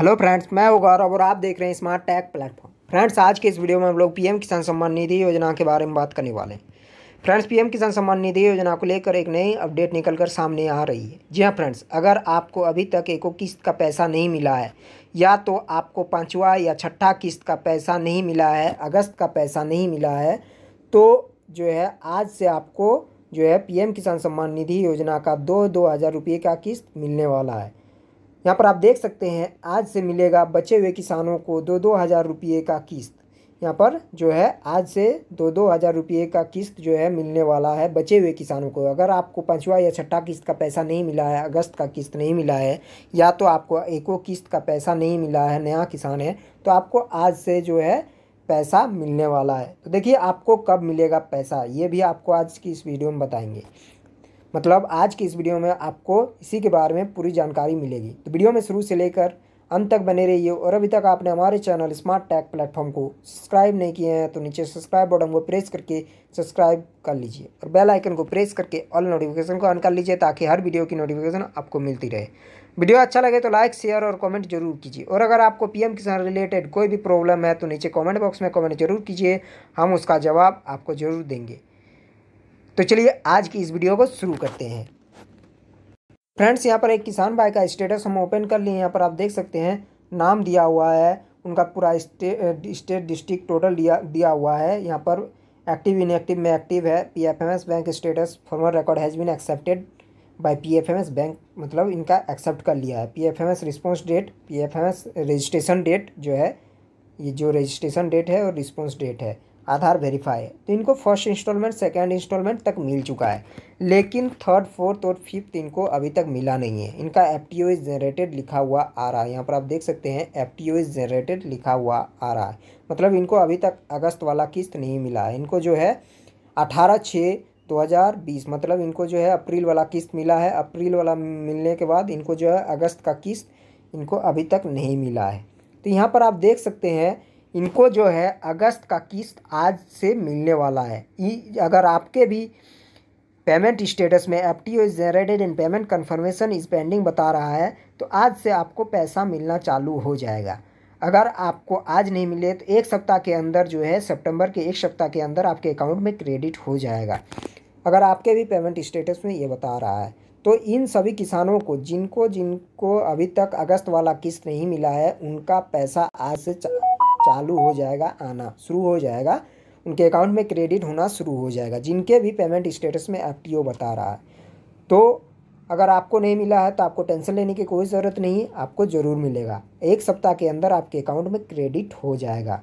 hello friends मैं हूँ गौरव और आप देख रहे हैं स्मार्ट टैग प्लेटफॉर्म फ्रेंड्स आज के इस वीडियो में हम लोग पीएम किसान सम्मान निधि योजना के बारे में बात करने वाले हैं फ्रेंड्स पीएम किसान सम्मान निधि योजना को लेकर एक नई अपडेट निकल कर सामने आ रही है जी हाँ फ्रेंड्स अगर आपको अभी तक एको किस्त का पैसा नहीं मिला है या तो आपको पाँचवा या छठा किस्त का पैसा नहीं मिला है अगस्त का पैसा नहीं मिला है तो जो है आज से आपको जो है पीएम किसान सम्मान निधि योजना का दो दो हज़ार रुपये का किस्त मिलने वाला है यहाँ पर आप देख सकते हैं आज से मिलेगा बचे हुए किसानों को दो दो हज़ार रुपये का किस्त यहाँ पर जो है आज से दो दो हज़ार रुपये का किस्त जो है मिलने वाला है बचे हुए किसानों को अगर आपको पाँचवा या छठा किस्त का पैसा नहीं मिला है अगस्त का किस्त नहीं मिला है या तो आपको एको किस्त का पैसा नहीं मिला है नया किसान है तो आपको आज से जो है पैसा मिलने वाला है तो देखिए आपको कब मिलेगा पैसा ये भी आपको आज की इस वीडियो में बताएंगे मतलब आज की इस वीडियो में आपको इसी के बारे में पूरी जानकारी मिलेगी तो वीडियो में शुरू से लेकर अंत तक बने रहिए और अभी तक आपने हमारे चैनल स्मार्ट टैग प्लेटफॉर्म को सब्सक्राइब नहीं किए हैं तो नीचे सब्सक्राइब बटन को प्रेस करके सब्सक्राइब कर लीजिए और बेल आइकन को प्रेस करके ऑल नोटिफिकेशन को ऑन कर लीजिए ताकि हर वीडियो की नोटिफिकेशन आपको मिलती रहे वीडियो अच्छा लगे तो लाइक शेयर और कमेंट जरूर कीजिए और अगर आपको पीएम किसान रिलेटेड कोई भी प्रॉब्लम है तो नीचे कमेंट बॉक्स में कमेंट जरूर कीजिए हम उसका जवाब आपको जरूर देंगे तो चलिए आज की इस वीडियो को शुरू करते हैं फ्रेंड्स यहाँ पर एक किसान भाई का स्टेटस हम ओपन कर लिए यहाँ पर आप देख सकते हैं नाम दिया हुआ है उनका पूरा स्टेट डिस्ट्रिक्ट टोटल दिया दिया हुआ है यहाँ पर एक्टिव इनएक्टिव में एक्टिव है P F M S bank status farmer record has been accepted by P F M S bank मतलब इनका एक्सेप्ट कर लिया है P F M S response date P F M S registration date जो है ये जो रजिस्ट्रेशन डेट है और रिस्पॉन्स डेट है आधार वेरीफाई है तो इनको फर्स्ट इंस्टॉलमेंट सेकेंड इंस्टॉलमेंट तक मिल चुका है लेकिन थर्ड फोर्थ और फिफ्थ इनको अभी तक मिला नहीं है इनका F T O is generated लिखा हुआ आ रहा है यहाँ पर आप देख सकते हैं F T O is generated लिखा हुआ आ रहा है मतलब इनको अभी तक अगस्त वाला किस्त नहीं मिला है इनको जो है अठारह छः दो हज़ार बीस मतलब इनको जो है अप्रैल वाला किस्त मिला है अप्रैल वाला मिलने के बाद इनको जो है अगस्त का किस्त इनको अभी तक नहीं मिला है तो यहाँ पर आप देख सकते हैं इनको जो है अगस्त का किस्त आज से मिलने वाला है अगर आपके भी पेमेंट स्टेटस में F T O is generated in payment confirmation is pending बता रहा है तो आज से आपको पैसा मिलना चालू हो जाएगा अगर आपको आज नहीं मिले तो एक सप्ताह के अंदर जो है सितंबर के एक सप्ताह के अंदर आपके अकाउंट में क्रेडिट हो जाएगा अगर आपके भी पेमेंट स्टेटस में ये बता रहा है तो इन सभी किसानों को जिनको जिनको अभी तक अगस्त वाला किस्त नहीं मिला है उनका पैसा आज से चालू हो जाएगा आना शुरू हो जाएगा उनके अकाउंट में क्रेडिट होना शुरू हो जाएगा जिनके भी पेमेंट स्टेटस में एफ बता रहा है तो अगर आपको नहीं मिला है तो आपको टेंशन लेने की कोई ज़रूरत नहीं आपको ज़रूर मिलेगा एक सप्ताह के अंदर आपके अकाउंट में क्रेडिट हो जाएगा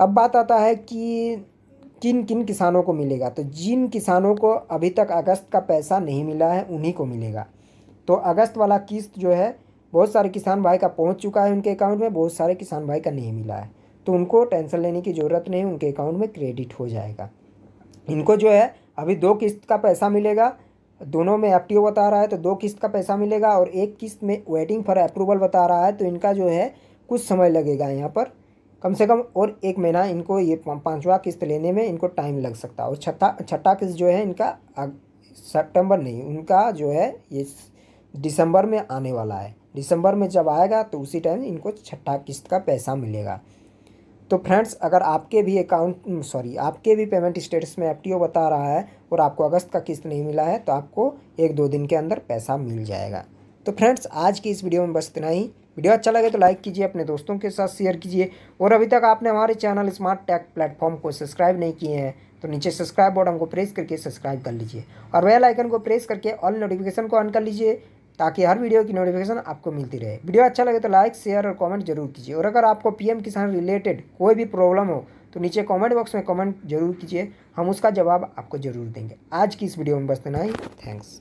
अब बात आता है कि किन किन किसानों को मिलेगा तो जिन किसानों को अभी तक अगस्त का पैसा नहीं मिला है उन्हीं को मिलेगा तो अगस्त वाला किस्त जो है बहुत सारे किसान भाई का पहुंच चुका है उनके अकाउंट में बहुत सारे किसान भाई का नहीं मिला है तो उनको टेंशन लेने की ज़रूरत नहीं उनके अकाउंट में क्रेडिट हो जाएगा इनको जो है अभी दो किस्त का पैसा मिलेगा दोनों में एफ बता रहा है तो दो किस्त का पैसा मिलेगा और एक किस्त में वेटिंग फॉर अप्रूवल बता रहा है तो इनका जो है कुछ समय लगेगा यहाँ पर कम से कम और एक महीना इनको ये पाँचवा किस्त लेने में इनको टाइम लग सकता है और छठा छठा किस्त जो है इनका सितंबर नहीं उनका जो है ये दिसंबर में आने वाला है दिसंबर में जब आएगा तो उसी टाइम इनको छठा किस्त का पैसा मिलेगा तो फ्रेंड्स अगर आपके भी अकाउंट सॉरी हम्म, आपके भी पेमेंट स्टेटस में एफ बता रहा है और आपको अगस्त का किस्त नहीं मिला है तो आपको एक दो दिन के अंदर पैसा मिल जाएगा तो फ्रेंड्स आज की इस वीडियो में बस इतना ही वीडियो अच्छा लगे तो लाइक कीजिए अपने दोस्तों के साथ शेयर कीजिए और अभी तक आपने हमारे चैनल स्मार्ट टैक प्लेटफॉर्म को सब्सक्राइब नहीं किए हैं तो नीचे सब्सक्राइब बटन को प्रेस करके सब्सक्राइब कर लीजिए और वेल आइकन को प्रेस करके ऑल नोटिफिकेशन को ऑन कर लीजिए ताकि हर वीडियो की नोटिफिकेशन आपको मिलती रहे वीडियो अच्छा लगे तो लाइक शेयर और कमेंट जरूर कीजिए और अगर आपको पीएम किसान रिलेटेड कोई भी प्रॉब्लम हो तो नीचे कमेंट बॉक्स में कमेंट जरूर कीजिए हम उसका जवाब आपको जरूर देंगे आज की इस वीडियो में बस इतना ही थैंक्स